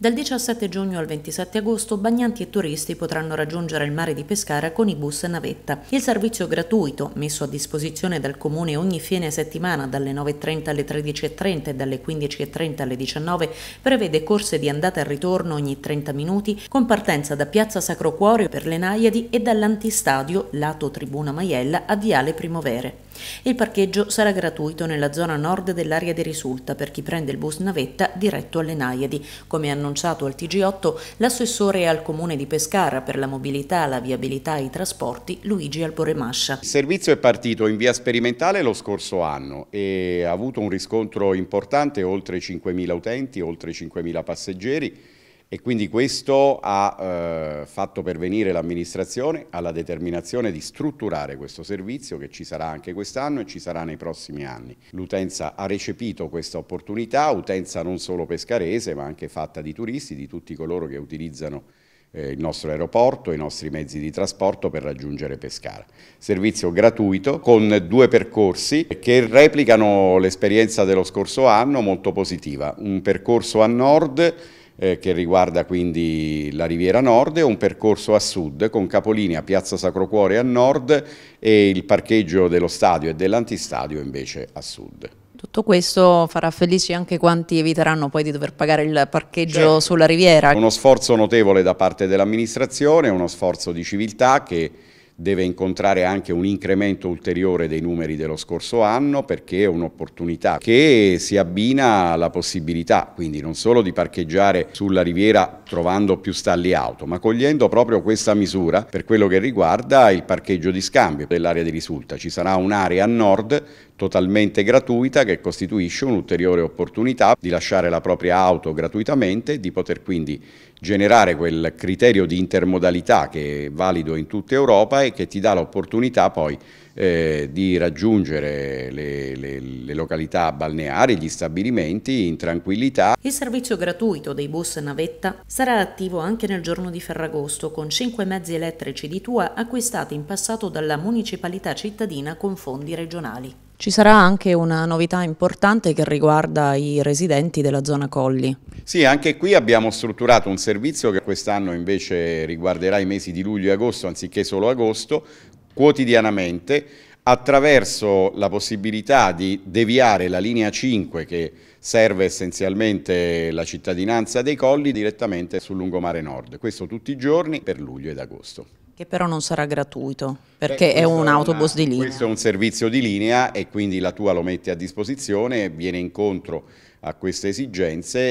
Dal 17 giugno al 27 agosto bagnanti e turisti potranno raggiungere il mare di Pescara con i bus navetta. Il servizio gratuito, messo a disposizione dal comune ogni fine settimana dalle 9.30 alle 13.30 e dalle 15.30 alle 19, prevede corse di andata e ritorno ogni 30 minuti con partenza da Piazza Sacro Cuorio per le Naiadi e dall'antistadio lato Tribuna Maiella a Viale Primovere. Il parcheggio sarà gratuito nella zona nord dell'area di Risulta per chi prende il bus navetta diretto alle Naiadi, come annunciato annunciato al TG8 l'assessore al comune di Pescara per la mobilità, la viabilità e i trasporti Luigi Alboremascia. Il servizio è partito in via sperimentale lo scorso anno e ha avuto un riscontro importante, oltre 5.000 utenti, oltre 5.000 passeggeri e quindi questo ha eh, fatto pervenire l'amministrazione alla determinazione di strutturare questo servizio che ci sarà anche quest'anno e ci sarà nei prossimi anni. L'utenza ha recepito questa opportunità, utenza non solo pescarese ma anche fatta di turisti, di tutti coloro che utilizzano eh, il nostro aeroporto, i nostri mezzi di trasporto per raggiungere Pescara. Servizio gratuito con due percorsi che replicano l'esperienza dello scorso anno molto positiva, un percorso a nord eh, che riguarda quindi la Riviera Nord e un percorso a sud con capolinea Piazza Sacro Cuore a nord e il parcheggio dello stadio e dell'antistadio invece a sud. Tutto questo farà felici anche quanti eviteranno poi di dover pagare il parcheggio certo. sulla riviera. Uno sforzo notevole da parte dell'amministrazione, uno sforzo di civiltà che deve incontrare anche un incremento ulteriore dei numeri dello scorso anno perché è un'opportunità che si abbina alla possibilità quindi non solo di parcheggiare sulla riviera trovando più stalli auto ma cogliendo proprio questa misura per quello che riguarda il parcheggio di scambio dell'area di risulta. Ci sarà un'area a nord totalmente gratuita che costituisce un'ulteriore opportunità di lasciare la propria auto gratuitamente e di poter quindi generare quel criterio di intermodalità che è valido in tutta Europa che ti dà l'opportunità poi eh, di raggiungere le, le, le, località balneari, gli stabilimenti in tranquillità. Il servizio gratuito dei bus navetta sarà attivo anche nel giorno di Ferragosto con 5 mezzi elettrici di Tua acquistati in passato dalla municipalità cittadina con fondi regionali. Ci sarà anche una novità importante che riguarda i residenti della zona Colli. Sì, anche qui abbiamo strutturato un servizio che quest'anno invece riguarderà i mesi di luglio e agosto anziché solo agosto, quotidianamente attraverso la possibilità di deviare la linea 5 che serve essenzialmente la cittadinanza dei colli direttamente sul lungomare nord, questo tutti i giorni per luglio ed agosto. Che però non sarà gratuito, perché Beh, è un autobus una, di linea. Questo è un servizio di linea e quindi la tua lo metti a disposizione, viene incontro a queste esigenze.